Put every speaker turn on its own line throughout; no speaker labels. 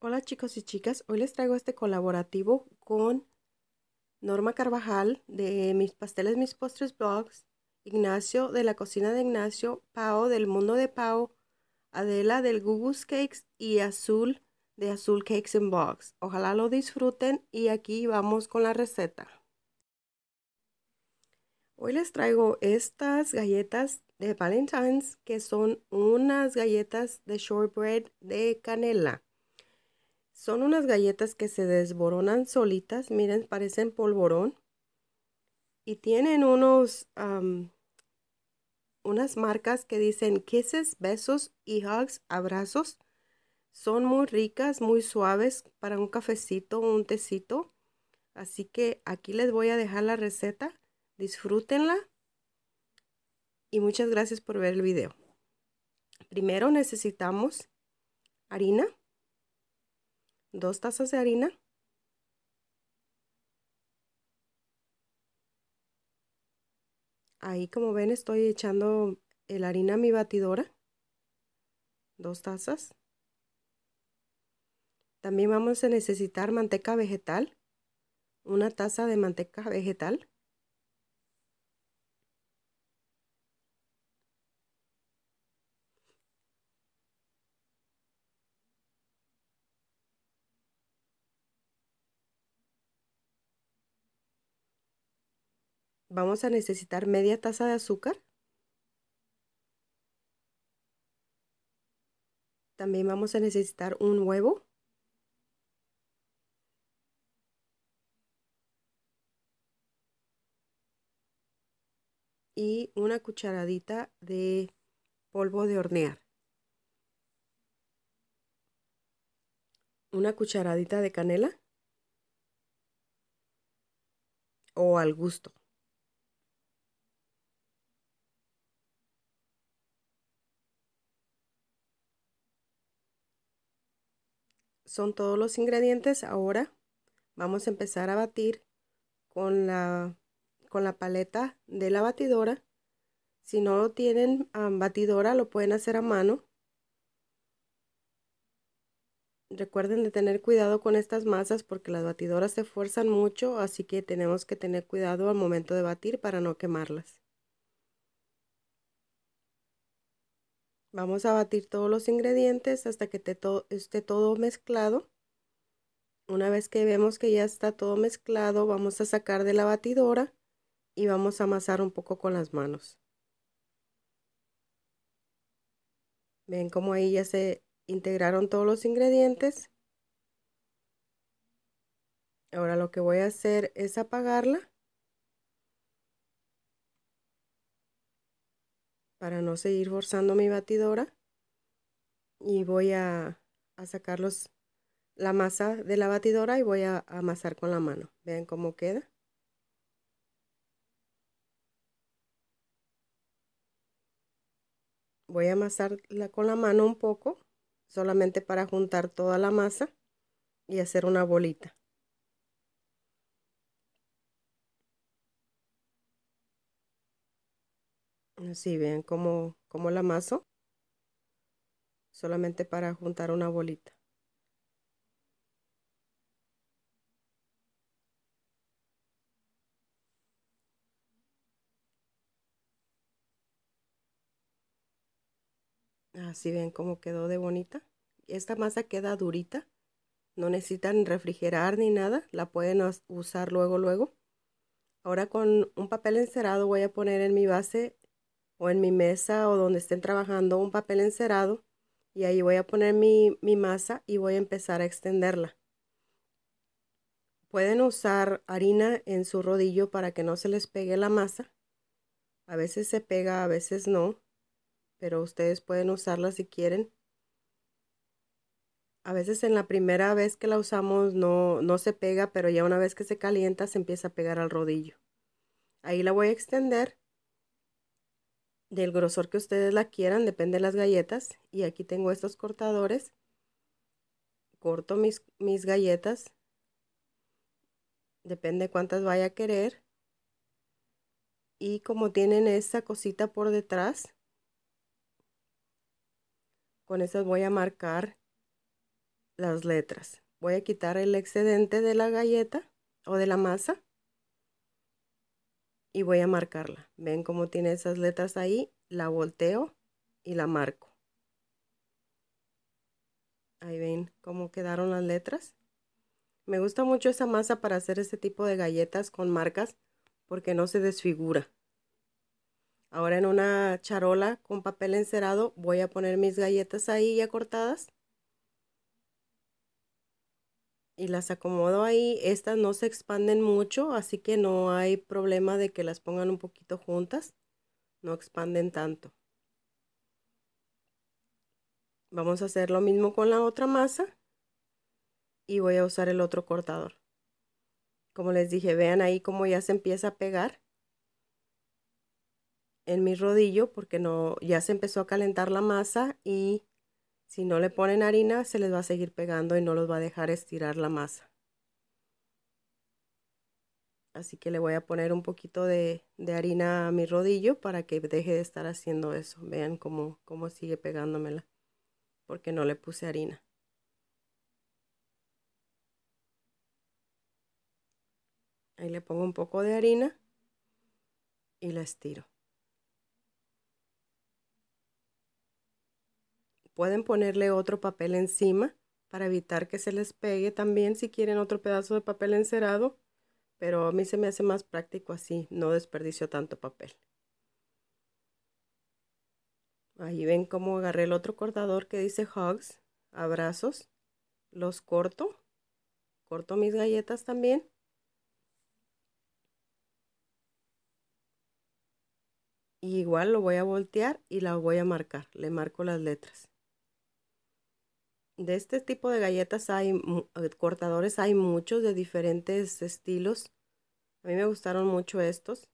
Hola chicos y chicas, hoy les traigo este colaborativo con Norma Carvajal de Mis Pasteles, Mis Postres Blogs, Ignacio de la Cocina de Ignacio, Pao del Mundo de Pao, Adela del Gugus Cakes y Azul de Azul Cakes and Box. Ojalá lo disfruten y aquí vamos con la receta. Hoy les traigo estas galletas de Valentine's que son unas galletas de shortbread de canela. Son unas galletas que se desboronan solitas, miren, parecen polvorón. Y tienen unos, unas marcas que dicen kisses, besos y hugs, abrazos. Son muy ricas, muy suaves para un cafecito o un tecito. Así que aquí les voy a dejar la receta. Disfrútenla. Y muchas gracias por ver el video. Primero necesitamos harina dos tazas de harina, ahí como ven estoy echando el harina a mi batidora, dos tazas. También vamos a necesitar manteca vegetal, una taza de manteca vegetal. vamos a necesitar media taza de azúcar. También vamos a necesitar un huevo. Y una cucharadita de polvo de hornear. Una cucharadita de canela. O al gusto. son todos los ingredientes. Ahora vamos a empezar a batir con la, paleta de la batidora. Si no lo tienen batidora, lo pueden hacer a mano. Recuerden de tener cuidado con estas masas porque las batidoras se fuerzan mucho, así que tenemos que tener cuidado al momento de batir para no quemarlas. Vamos a batir todos los ingredientes hasta que esté todo mezclado. Una vez que vemos que ya está todo mezclado, vamos a sacar de la batidora y vamos a amasar un poco con las manos. Ven como ahí ya se integraron todos los ingredientes. Ahora lo que voy a hacer es apagarla para no seguir forzando mi batidora y voy a, a sacar la masa de la batidora y voy a, a amasar con la mano. Vean cómo queda. Voy a amasarla con la mano un poco, solamente para juntar toda la masa y hacer una bolita. Así, ven como la amaso. Solamente para juntar una bolita. Así ah, ven cómo quedó de bonita. Esta masa queda durita. No necesitan refrigerar ni nada. La pueden usar luego, luego. Ahora con un papel encerado voy a poner en mi base o en mi mesa o donde estén trabajando un papel encerado y ahí voy a poner mi, masa y voy a empezar a extenderla. Pueden usar harina en su rodillo para que no se les pegue la masa. A veces se pega, a veces no, pero ustedes pueden usarla si quieren. A veces en la primera vez que la usamos no se pega, pero ya una vez que se calienta se empieza a pegar al rodillo. Ahí la voy a extender del grosor que ustedes la quieran, depende de las galletas. Y aquí tengo estos cortadores. Corto mis, galletas. Depende cuántas vaya a querer. Y como tienen esta cosita por detrás, con esas voy a marcar las letras. Voy a quitar el excedente de la galleta o de la masa y voy a marcarla. ¿Ven cómo tiene esas letras ahí? La volteo y la marco. Ahí ven cómo quedaron las letras. Me gusta mucho esa masa para hacer este tipo de galletas con marcas porque no se desfigura. Ahora en una charola con papel encerado voy a poner mis galletas ahí ya cortadas y las acomodo ahí. Estas no se expanden mucho, así que no hay problema de que las pongan un poquito juntas. No expanden tanto. Vamos a hacer lo mismo con la otra masa y voy a usar el otro cortador. Como les dije, vean ahí cómo ya se empieza a pegar en mi rodillo porque no ya se empezó a calentar la masa y si no le ponen harina, se les va a seguir pegando y no los va a dejar estirar la masa. Así que le voy a poner un poquito de, harina a mi rodillo para que deje de estar haciendo eso. Vean cómo, cómo sigue pegándomela porque no le puse harina. Ahí le pongo un poco de harina y la estiro. Pueden ponerle otro papel encima para evitar que se les pegue también si quieren otro pedazo de papel encerado, pero a mí se me hace más práctico así, no desperdicio tanto papel. Ahí ven cómo agarré el otro cortador que dice hugs, abrazos, los corto, corto mis galletas también. igual lo voy a voltear y la voy a marcar, le marco las letras de este tipo de galletas hay eh, cortadores, hay muchos de diferentes estilos. A mí me gustaron mucho estos.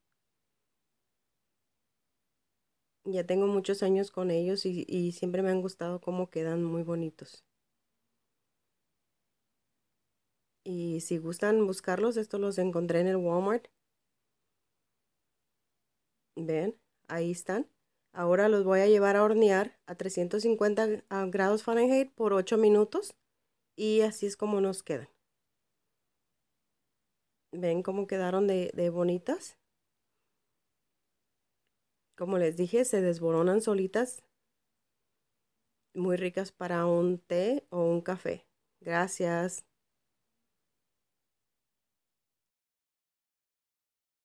Ya tengo muchos años con ellos y, siempre me han gustado cómo quedan muy bonitos. Y si gustan buscarlos, estos los encontré en el Walmart. Ven, ahí están. Ahora los voy a llevar a hornear a 350 grados Fahrenheit por 8 minutos y así es como nos quedan. ¿Ven cómo quedaron de, de bonitas? Como les dije, se desboronan solitas. Muy ricas para un té o un café. Gracias.